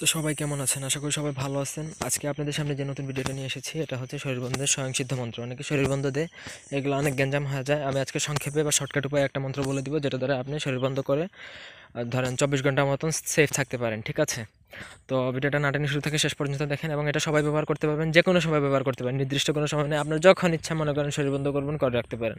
তো সবাই কেমন আছেন আশা করি সবাই ভালো আছেন আজকে আপনাদের সামনে যে নতুন ভিডিওটা নিয়ে এসেছি এটা হচ্ছে শরীরবন্ধের স্বয়ংসিদ্ধ মন্ত্র অনেকে শরীরবন্ধ দেয় এগুলো অনেক গ্যাঞ্জাম হয়ে যায় আমি আজকে সংক্ষেপে বা শর্টকাট উপায়ে একটা মন্ত্র বলে দিব যেটা দ্বারা আপনি শরীরবন্ধ করে ধরেন চব্বিশ ঘন্টার মতন সেফ থাকতে পারেন ঠিক আছে তো ভিডিওটা নাটানি শুরু থেকে শেষ পর্যন্ত দেখেন এবং এটা সবাই ব্যবহার করতে পারবেন যে কোনো সময় ব্যবহার করতে পারেন নির্দিষ্ট কোনো সময় নেই আপনার যখন ইচ্ছা মনে করেন শরীরবন্ধ করবেন করে রাখতে পারেন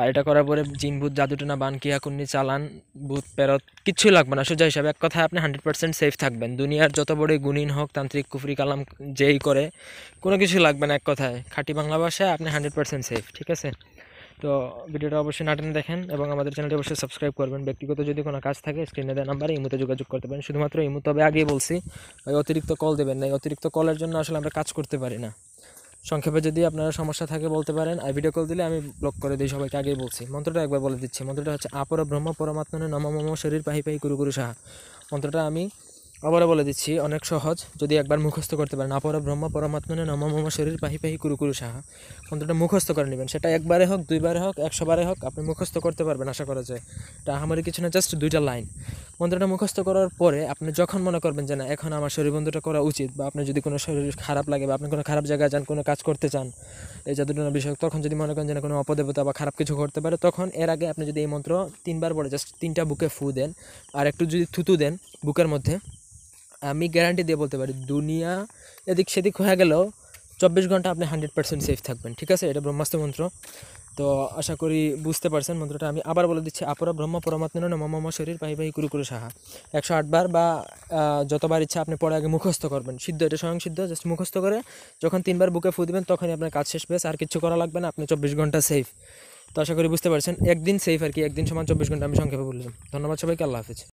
আর এটা করার পরে জিন ভূত জাদুটোনা বান কিয়াকুন্নি চালান ভূত পেরত কিছুই লাগবে না সোজা হিসাবে এক কথায় আপনি হান্ড্রেড পার্সেন্ট সেফ থাকবেন দুনিয়ার যত বড়ই গুণীন হোক তান্ত্রিক কুফরি কালাম যেই করে কোনো কিছুই লাগবে না এক কথায় খাঁটি বাংলা ভাষায় আপনি হান্ড্রেড পার্সেন্ট সেফ ঠিক আছে তো ভিডিওটা অবশ্যই নাটেন দেখেন এবং আমাদের চ্যানেলটি অবশ্যই সাবস্ক্রাইব করবেন ব্যক্তিগত যদি কোনো কাজ থাকে স্ক্রিনে দেওয়া নাম্বারে ইমুতে যোগাযোগ করতে পারেন শুধুমাত্র ইমু তবে আগেই বলছি অতিরিক্ত কল দেবেন না অতিরিক্ত কলের জন্য আসলে আমরা কাজ করতে পারি না সংক্ষেপে যদি আপনারা সমস্যা থাকে বলতে পারেন আর ভিডিও কল দিলে আমি ব্লক করে দিই সবাইকে আগেই বলছি মন্ত্রটা একবার বলে দিচ্ছি মন্ত্রটা হচ্ছে আপর ব্রহ্ম পরমাত্মনে নমম শরীর পাহি পাহি কুরু সাহা মন্ত্রটা আমি আবারও বলে দিচ্ছি অনেক সহজ যদি একবার মুখস্থ করতে পারেন আপর ব্রহ্ম পরমাত্মনে নম মম শরীর পাহি পাহি কুরু কুরু সাহা মন্ত্রটা মুখস্থ করে নেবেন সেটা একবারে হোক দুইবারে হোক বারে হোক আপনি মুখস্থ করতে পারবেন আশা করা যায় এটা আমারই কিছু না জাস্ট দুইটা লাইন মন্ত্রটা মুখস্থ করার পরে আপনি যখন মনে করবেন যে না এখন আমার শরীর বন্ধুটা করা উচিত বা আপনি যদি কোনো শরীর খারাপ লাগে বা আপনি কোনো খারাপ জায়গায় যান কোনো কাজ করতে চান এই জাদুটনা বিষয় তখন যদি মনে করেন যে না কোনো অপদেবতা বা খারাপ কিছু করতে পারে তখন এর আগে আপনি যদি এই মন্ত্র তিনবার পরে জাস্ট তিনটা বুকে ফু দেন আর একটু যদি থুতু দেন বুকের মধ্যে আমি গ্যারান্টি দিয়ে বলতে পারি দুনিয়া এদিক সেদিক হয়ে গেলেও চব্বিশ ঘন্টা আপনি হান্ড্রেড পার্সেন্ট সেফ থাকবেন ঠিক আছে এটা ব্রহ্মাস্ত্র মন্ত্র তো আশা করি বুঝতে পারছেন মন্ত্রটা আমি আবার বলে দিচ্ছি আপরা ব্রহ্ম পরমাত্মন মম শরীর পাহি পাহি কুরু কুরু সাহা একশো আটবার বা যতবার ইচ্ছা আপনি পরে আগে মুখস্থ করবেন সিদ্ধ এটা স্বয়ং সিদ্ধ জাস্ট মুখস্থ করে যখন তিনবার বুকে ফু দেবেন তখনই আপনার কাজ শেষ পেয়েছে আর কিছু করা লাগবে না আপনি চব্বিশ ঘন্টা সেফ তো আশা করি বুঝতে পারছেন একদিন সেফ আর কি একদিন সমান চব্বিশ ঘন্টা আমি সংক্ষেপে বললাম ধন্যবাদ সবাইকে আল্লাহ হাফিজ